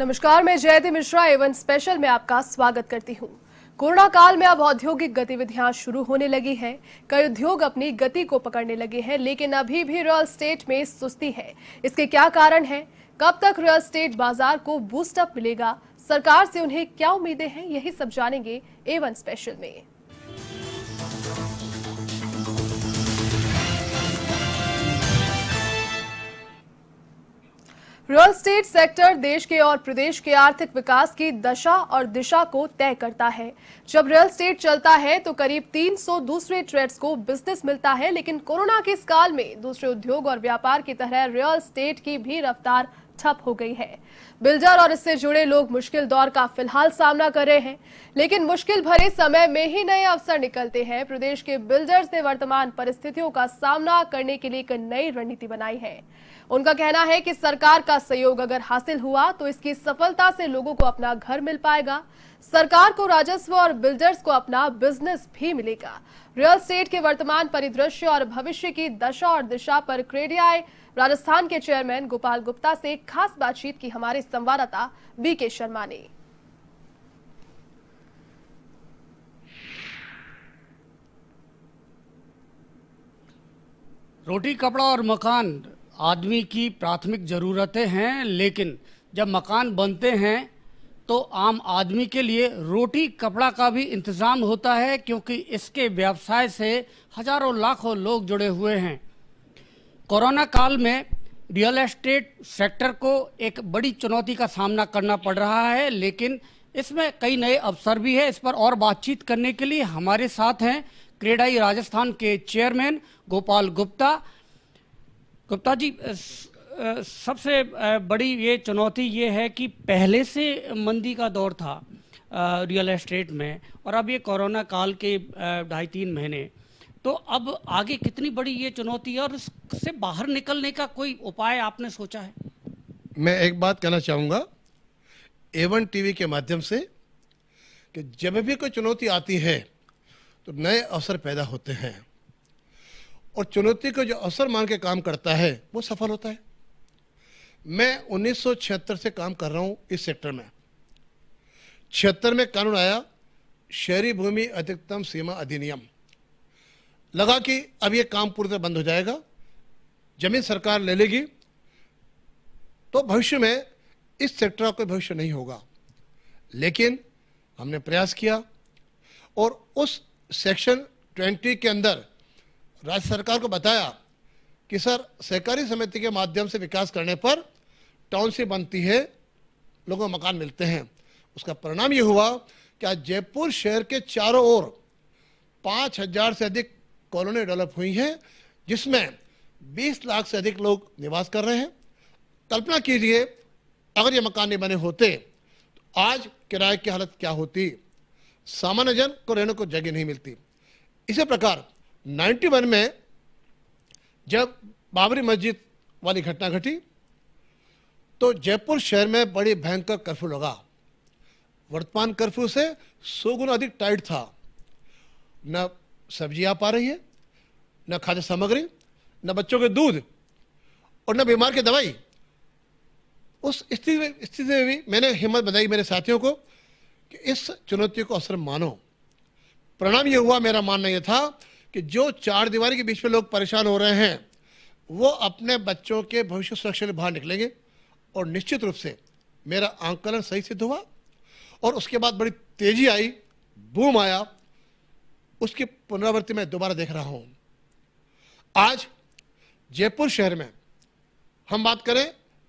नमस्कार मैं जयति मिश्रा एवं स्पेशल में आपका स्वागत करती हूँ कोरोना काल में अब औद्योगिक गतिविधियां शुरू होने लगी हैं कई उद्योग अपनी गति को पकड़ने लगे हैं लेकिन अभी भी रियल स्टेट में सुस्ती है इसके क्या कारण है कब तक रियल स्टेट बाजार को बूस्टअप मिलेगा सरकार से उन्हें क्या उम्मीदें हैं यही सब जानेंगे एवन स्पेशल में रियल स्टेट सेक्टर देश के और प्रदेश के आर्थिक विकास की दशा और दिशा को तय करता है जब रियल स्टेट चलता है तो करीब 300 दूसरे ट्रेड्स को बिजनेस मिलता है लेकिन कोरोना के इस काल में दूसरे उद्योग और व्यापार की तरह रियल स्टेट की भी रफ्तार ठप हो गई है बिल्डर और इससे जुड़े लोग मुश्किल दौर का फिलहाल सामना कर रहे हैं लेकिन मुश्किल भरे समय में ही नए अवसर निकलते हैं प्रदेश के बिल्डर्स ने वर्तमान परिस्थितियों का सामना करने के लिए एक नई रणनीति बनाई है उनका कहना है कि सरकार का सहयोग अगर हासिल हुआ तो इसकी सफलता से लोगों को अपना घर मिल पाएगा सरकार को राजस्व और बिल्डर्स को अपना बिजनेस भी मिलेगा रियल स्टेट के वर्तमान परिदृश्य और भविष्य की दशा और दिशा पर क्रेडियाए राजस्थान के चेयरमैन गोपाल गुप्ता से खास बातचीत की हमारे संवाददाता बी के शर्मा ने रोटी कपड़ा और मकान आदमी की प्राथमिक ज़रूरतें हैं लेकिन जब मकान बनते हैं तो आम आदमी के लिए रोटी कपड़ा का भी इंतज़ाम होता है क्योंकि इसके व्यवसाय से हजारों लाखों लोग जुड़े हुए हैं कोरोना काल में रियल एस्टेट सेक्टर को एक बड़ी चुनौती का सामना करना पड़ रहा है लेकिन इसमें कई नए अवसर भी है इस पर और बातचीत करने के लिए हमारे साथ हैं क्रेडाई राजस्थान के चेयरमैन गोपाल गुप्ता गुप्ता जी सबसे बड़ी ये चुनौती ये है कि पहले से मंदी का दौर था रियल एस्टेट में और अब ये कोरोना काल के ढाई तीन महीने तो अब आगे कितनी बड़ी ये चुनौती है और इससे बाहर निकलने का कोई उपाय आपने सोचा है मैं एक बात कहना चाहूँगा एवन टीवी के माध्यम से कि जब भी कोई चुनौती आती है तो नए अवसर पैदा होते हैं और चुनौती को जो अवसर मान के काम करता है वो सफल होता है मैं उन्नीस से काम कर रहा हूँ इस सेक्टर में छिहत्तर में कानून आया शहरी भूमि अधिकतम सीमा अधिनियम लगा कि अब ये काम पूरी तरह बंद हो जाएगा जमीन सरकार ले लेगी तो भविष्य में इस सेक्टर का कोई भविष्य नहीं होगा लेकिन हमने प्रयास किया और उस सेक्शन 20 के अंदर राज्य सरकार को बताया कि सर सहकारी समिति के माध्यम से विकास करने पर टाउनशिप बनती है लोगों को मकान मिलते हैं उसका परिणाम ये हुआ कि आज जयपुर शहर के चारों ओर पाँच हजार से अधिक कॉलोनी डेवलप हुई हैं जिसमें 20 लाख से अधिक लोग निवास कर रहे हैं कल्पना कीजिए अगर ये मकान नहीं बने होते तो आज किराए की हालत क्या होती सामान्य जन को रहने को जगह नहीं मिलती इसी प्रकार 91 में जब बाबरी मस्जिद वाली घटना घटी तो जयपुर शहर में बड़ी भयंकर कर्फ्यू लगा वर्तमान कर्फ्यू से सौ गुना अधिक टाइट था न सब्जी आ पा रही है न खाद्य सामग्री न बच्चों के दूध और न बीमार की दवाई उस स्थिति में स्थिति में भी मैंने हिम्मत बनाई मेरे साथियों को कि इस चुनौती को असर मानो परिणाम यह हुआ मेरा मानना यह था कि जो चार दीवारी के बीच में लोग परेशान हो रहे हैं वो अपने बच्चों के भविष्य सुरक्षा के बाहर निकलेंगे और निश्चित रूप से मेरा आंकलन सही सिद्ध हुआ और उसके बाद बड़ी तेजी आई बूम आया उसकी पुनरावृत्ति मैं दोबारा देख रहा हूँ आज जयपुर शहर में हम बात करें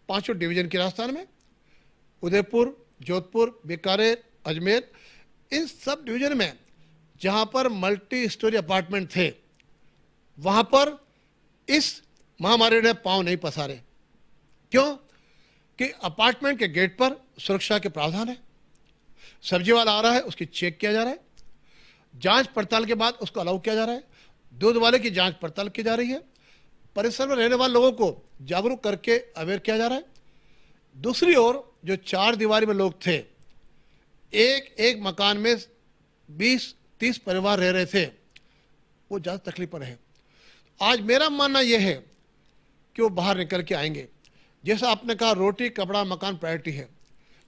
पांचों डिवीजन के राजस्थान में उदयपुर जोधपुर बीकानेर अजमेर इन सब डिवीजन में जहां पर मल्टी स्टोरी अपार्टमेंट थे वहां पर इस महामारी ने पाँव नहीं पसारे क्यों कि अपार्टमेंट के गेट पर सुरक्षा के प्रावधान है सब्जी वाला आ रहा है उसकी चेक किया जा रहा है जांच पड़ताल के बाद उसको अलाउ किया जा रहा है दूध वाले की जांच पड़ताल की जा रही है परिसर में रहने वाले लोगों को जागरूक करके अवेयर किया जा रहा है दूसरी ओर जो चार दीवारी में लोग थे एक एक मकान में 20 तीस परिवार रह रहे थे वो ज़्यादा तकलीफ पर है आज मेरा मानना यह है कि वो बाहर निकल के आएंगे जैसा आपने कहा रोटी कपड़ा मकान प्रायोरिटी है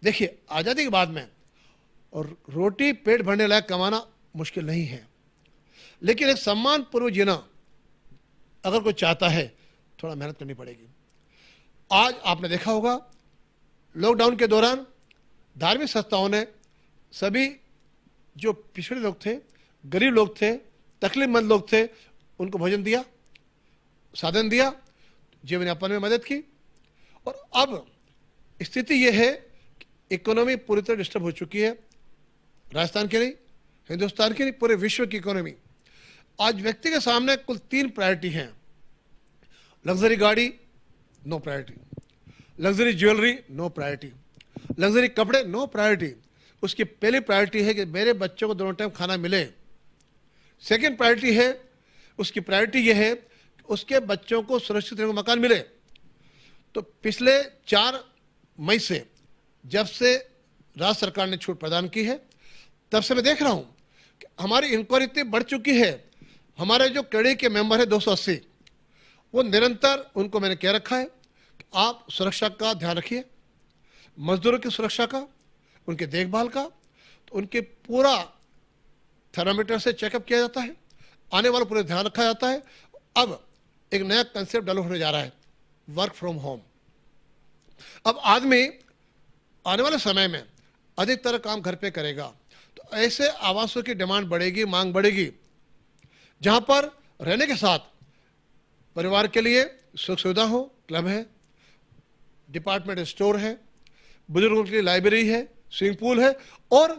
देखिए आज़ादी के बाद में और रोटी पेट भरने लायक कमाना मुश्किल नहीं है लेकिन एक पूर्व जीना अगर कोई चाहता है थोड़ा मेहनत करनी पड़ेगी आज आपने देखा होगा लॉकडाउन के दौरान धार्मिक संस्थाओं ने सभी जो पिछड़े लोग थे गरीब लोग थे तकलीफमंद लोग थे उनको भोजन दिया साधन दिया जीवन यापन में मदद की और अब स्थिति यह है कि इकोनॉमी पूरी तरह डिस्टर्ब हो चुकी है राजस्थान के नहीं हिंदुस्तान की नहीं पूरे विश्व की इकोनॉमी आज व्यक्ति के सामने कुल तीन प्रायोरिटी हैं लग्जरी गाड़ी no priority luxury jewellery no priority luxury कपड़े नो प्रायोरिटी उसकी पहली प्रायोरिटी है कि मेरे बच्चों को दोनों टाइम खाना मिले सेकेंड प्रायोरिटी है उसकी प्रायोरिटी यह है कि उसके बच्चों को सुरक्षित रहने को मकान मिले तो पिछले चार मई से जब से राज्य सरकार ने छूट प्रदान की है तब से मैं देख रहा हूँ कि हमारी इंक्वायरी इतनी बढ़ चुकी है हमारे जो कड़ी के मेंबर है 280 वो निरंतर उनको मैंने कह रखा है कि आप सुरक्षा का ध्यान रखिए मजदूरों की सुरक्षा का उनके देखभाल का तो उनके पूरा थर्मामीटर से चेकअप किया जाता है आने वाला पूरा ध्यान रखा जाता है अब एक नया कंसेप्ट डेवलप होने जा रहा है वर्क फ्रॉम होम अब आदमी आने वाले समय में अधिकतर काम घर पे करेगा तो ऐसे आवासों की डिमांड बढ़ेगी मांग बढ़ेगी जहाँ पर रहने के साथ परिवार के लिए सुख सुविधा हो क्लब है डिपार्टमेंट स्टोर है बुजुर्गों के लिए लाइब्रेरी है स्विमिंग पूल है और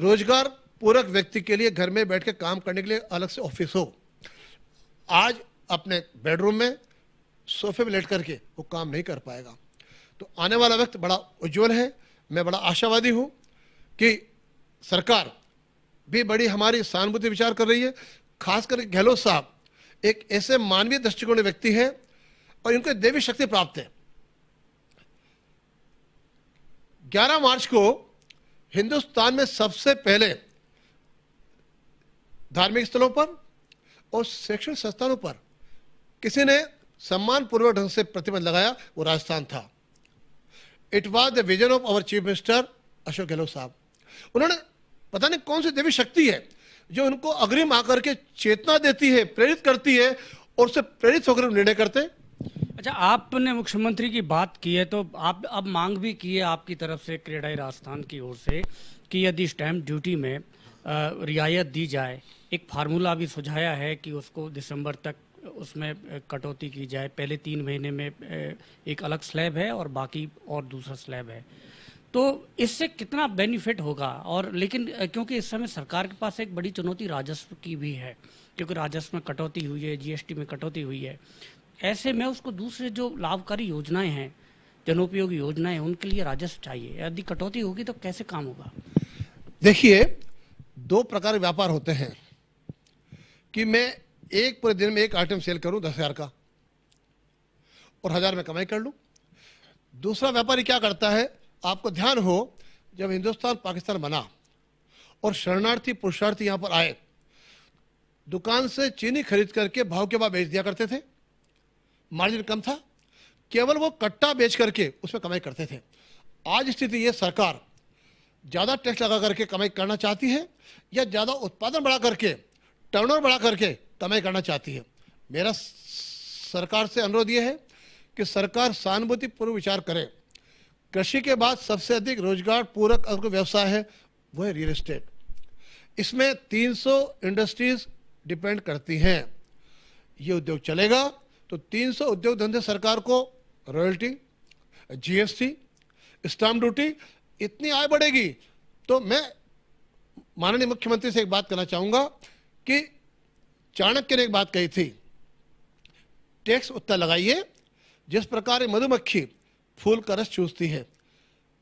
रोजगार पूरक व्यक्ति के लिए घर में बैठ के काम करने के लिए अलग से ऑफिस हो आज अपने बेडरूम में सोफे में लेट करके वो काम नहीं कर पाएगा तो आने वाला वक्त बड़ा उज्जवल है मैं बड़ा आशावादी हूँ कि सरकार भी बड़ी हमारी सहानुभूति विचार कर रही है खास करके गहलोत साहब एक ऐसे मानवीय दृष्टिकोण व्यक्ति हैं और इनको देवी शक्ति प्राप्त है 11 मार्च को हिंदुस्तान में सबसे पहले धार्मिक स्थलों पर और शैक्षणिक संस्थानों पर किसी ने सम्मानपूर्वक ढंग से प्रतिबंध लगाया वो राजस्थान था it was the vision of our chief minister Ashok Gehlot साहब उन्होंने पता नहीं कौन सी देवी शक्ति है जो उनको अग्रिम आकर के चेतना देती है प्रेरित करती है और उसे प्रेरित होकर निर्णय करते हैं अच्छा आपने मुख्यमंत्री की बात की है तो आप अब मांग भी की है आपकी तरफ से क्रेडाई राजस्थान की ओर से कि यदि स्टैम्प ड्यूटी में रियायत दी जाए एक फार्मूला भी सुझाया है कि उसको दिसंबर तक उसमें कटौती की जाए पहले तीन महीने में एक अलग स्लैब है और बाकी और दूसरा स्लैब है तो इससे कितना बेनिफिट होगा और लेकिन क्योंकि इस समय सरकार के पास एक बड़ी चुनौती राजस्व की भी है क्योंकि राजस्व में कटौती हुई है जीएसटी में कटौती हुई है ऐसे में उसको दूसरे जो लाभकारी योजनाएं हैं जनोपयोगी योजनाएं उनके लिए राजस्व चाहिए यदि कटौती होगी तो कैसे काम होगा देखिए दो प्रकार व्यापार होते हैं कि मैं एक पूरे दिन में एक आइटम सेल करूं दस हजार का और हजार में कमाई कर लूं दूसरा व्यापारी क्या करता है आपको ध्यान हो जब हिंदुस्तान पाकिस्तान बना और शरणार्थी पुरुषार्थी यहाँ पर आए दुकान से चीनी खरीद करके भाव के भाव बेच दिया करते थे मार्जिन कम था केवल वो कट्टा बेच करके उसमें कमाई करते थे आज स्थिति ये सरकार ज़्यादा टैक्स लगा करके कमाई करना चाहती है या ज़्यादा उत्पादन बढ़ा करके टर्नओवर बढ़ा करके कमाई करना चाहती है मेरा सरकार से अनुरोध ये है कि सरकार सहानुभूतिपूर्व विचार करे कृषि के बाद सबसे अधिक रोजगार पूरक व्यवसाय है वह है रियल इस्टेट इसमें 300 इंडस्ट्रीज डिपेंड करती हैं ये उद्योग चलेगा तो 300 उद्योग धंधे सरकार को रॉयल्टी जीएसटी स्टाम्प ड्यूटी इतनी आय बढ़ेगी तो मैं माननीय मुख्यमंत्री से एक बात करना चाहूंगा कि चाणक्य ने एक बात कही थी टैक्स उतना लगाइए जिस प्रकार मधुमक्खी फूल का रस चूसती है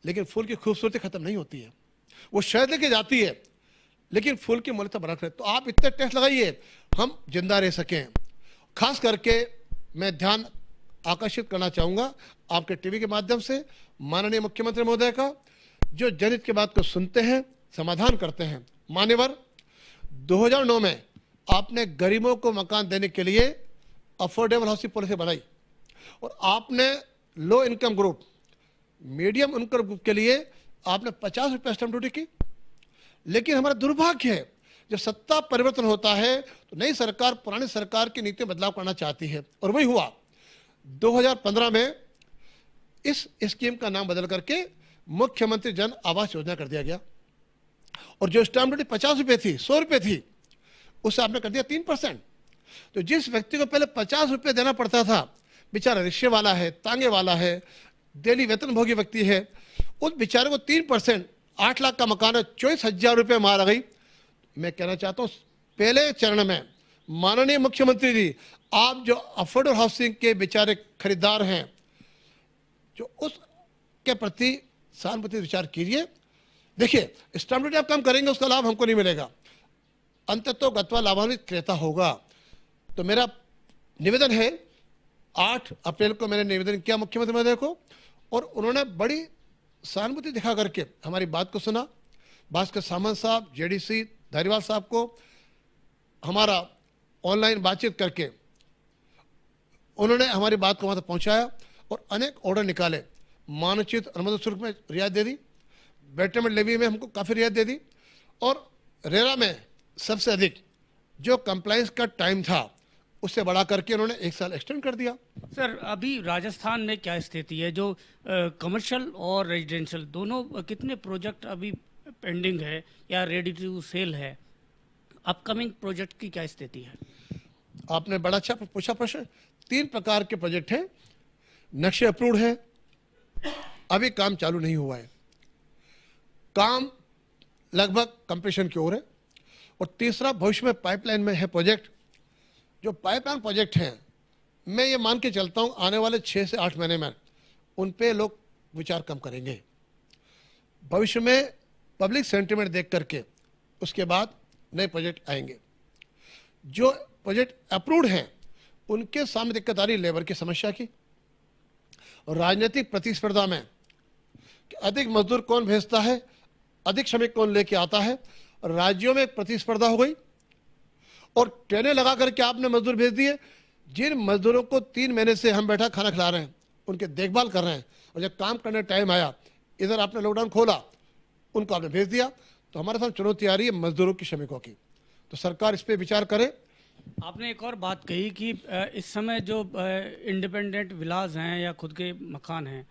लेकिन फूल की खूबसूरती खत्म नहीं होती है वो शहद लेके जाती है लेकिन फूल की मूल्यता बना रहे तो आप इतने टैक्स लगाइए हम जिंदा रह सकें खास करके मैं ध्यान आकर्षित करना चाहूँगा आपके टीवी के माध्यम से माननीय मुख्यमंत्री महोदय का जो जनहित की बात को सुनते हैं समाधान करते हैं मान्यवर 2009 में आपने गरीबों को मकान देने के लिए अफोर्डेबल हाउसिंग पॉलिसी बनाई और आपने low income group medium income group के लिए आपने पचास रुपये स्टम्प ड्यूटी की लेकिन हमारा दुर्भाग्य है जब सत्ता परिवर्तन होता है तो नई सरकार पुरानी सरकार की नीति में बदलाव करना चाहती है और वही हुआ 2015 में इस स्कीम का नाम बदल करके मुख्यमंत्री जन आवास योजना कर दिया गया और जो स्टाम्प ड्यूटी पचास रुपये थी सौ रुपये थी उसे आपने कर दिया तीन परसेंट तो जिस व्यक्ति को पहले पचास रुपये देना पड़ता था बेचारा रिक्शे वाला है तांगे वाला है डेली वेतन भोगी व्यक्ति है उस बेचारे को तीन परसेंट आठ लाख का मकान है चौबीस हजार रुपये मारा गई मैं कहना चाहता हूँ पहले चरण में माननीय मुख्यमंत्री जी आप जो अफोर्डेबल हाउसिंग के बेचारे खरीदार हैं जो उस के प्रति सहानुभूति विचार कीजिए देखिए स्टाम्प ड्यूटी आप कम करेंगे उसका लाभ हमको नहीं मिलेगा अंत तो गतवा लाभान्वित क्रेता होगा तो मेरा निवेदन है आठ अप्रैल को मैंने निवेदन किया मुख्यमंत्री महोदय को और उन्होंने बड़ी सहानुभूति दिखा करके हमारी बात को सुना भास्कर सामंत साहब जेडीसी धारीवाल साहब को हमारा ऑनलाइन बातचीत करके उन्होंने हमारी बात को वहाँ तक पहुँचाया और अनेक ऑर्डर निकाले मानचित अनुमोदन शुल्क में रियायत दे दी बेटरमेंट लेवी में हमको काफ़ी रियायत दे दी और रेरा में सबसे अधिक जो कंप्लाइंस का टाइम था उससे बढ़ा करके उन्होंने एक साल एक्सटेंड कर दिया सर अभी राजस्थान में क्या स्थिति है जो कमर्शियल और रेजिडेंशियल दोनों कितने प्रोजेक्ट अभी पेंडिंग है या रेडी टू सेल है अपकमिंग प्रोजेक्ट की क्या स्थिति है आपने बड़ा अच्छा पूछा प्रश्न तीन प्रकार के प्रोजेक्ट हैं नक्शे अप्रूव है अभी काम चालू नहीं हुआ है काम लगभग कंप्लीशन की ओर है और तीसरा भविष्य में पाइपलाइन में है प्रोजेक्ट जो पाइपलाइन प्रोजेक्ट हैं मैं ये मान के चलता हूँ आने वाले छः से आठ महीने में उन पे लोग विचार कम करेंगे भविष्य में पब्लिक सेंटिमेंट देख करके उसके बाद नए प्रोजेक्ट आएंगे जो प्रोजेक्ट अप्रूव्ड हैं उनके सामने दिक्कत आ रही लेबर की समस्या की राजनीतिक प्रतिस्पर्धा में अधिक मजदूर कौन भेजता है अधिक श्रमिक कौन लेके आता है राज्यों में प्रतिस्पर्धा हो गई और ट्रेनें लगा करके आपने मजदूर भेज दिए जिन मजदूरों को तीन महीने से हम बैठा खाना खिला रहे हैं उनके देखभाल कर रहे हैं और जब काम करने टाइम आया इधर आपने लॉकडाउन खोला उनको आपने भेज दिया तो हमारे साथ चुनौती आ रही है मजदूरों की श्रमिकों की तो सरकार इस पर विचार करे आपने एक और बात कही कि इस समय जो इंडिपेंडेंट विलाज हैं या खुद के मकान हैं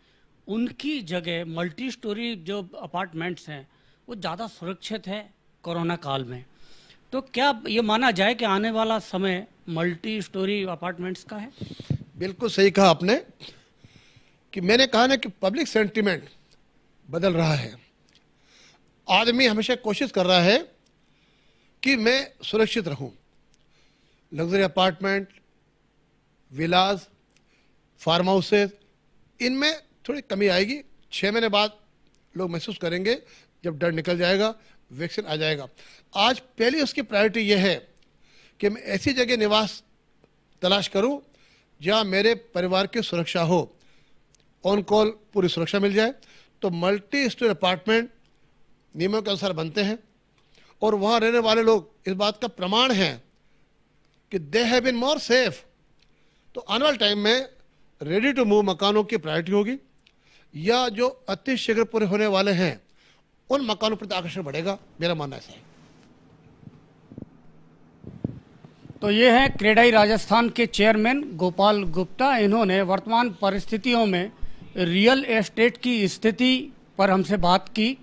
उनकी जगह मल्टी स्टोरी जो अपार्टमेंट्स हैं वो ज़्यादा सुरक्षित है कोरोना काल में तो क्या ये माना जाए कि आने वाला समय मल्टी स्टोरी अपार्टमेंट्स का है बिल्कुल सही कहा आपने कि मैंने कहा ना कि पब्लिक सेंटिमेंट बदल रहा है आदमी हमेशा कोशिश कर रहा है कि मैं सुरक्षित रहूं luxury apartment villas farm houses इनमें थोड़ी कमी आएगी छः महीने बाद लोग महसूस करेंगे जब डर निकल जाएगा वैक्सीन आ जाएगा आज पहली उसकी प्रायोरिटी यह है कि मैं ऐसी जगह निवास तलाश करूं जहां मेरे परिवार की सुरक्षा हो ऑन कॉल पूरी सुरक्षा मिल जाए तो मल्टी स्टोर अपार्टमेंट नियमों के अनुसार बनते हैं और वहाँ रहने वाले लोग इस बात का प्रमाण है कि they have been more safe तो आने वाले टाइम में रेडी टू मूव मकानों की प्रायोरिटी होगी या जो अति शीघ्र पूरे होने वाले हैं उन मकानों पर आकर्षण बढ़ेगा मेरा मानना ऐसा है तो ये हैं क्रेडाई राजस्थान के चेयरमैन गोपाल गुप्ता इन्होंने वर्तमान परिस्थितियों में रियल एस्टेट की स्थिति पर हमसे बात की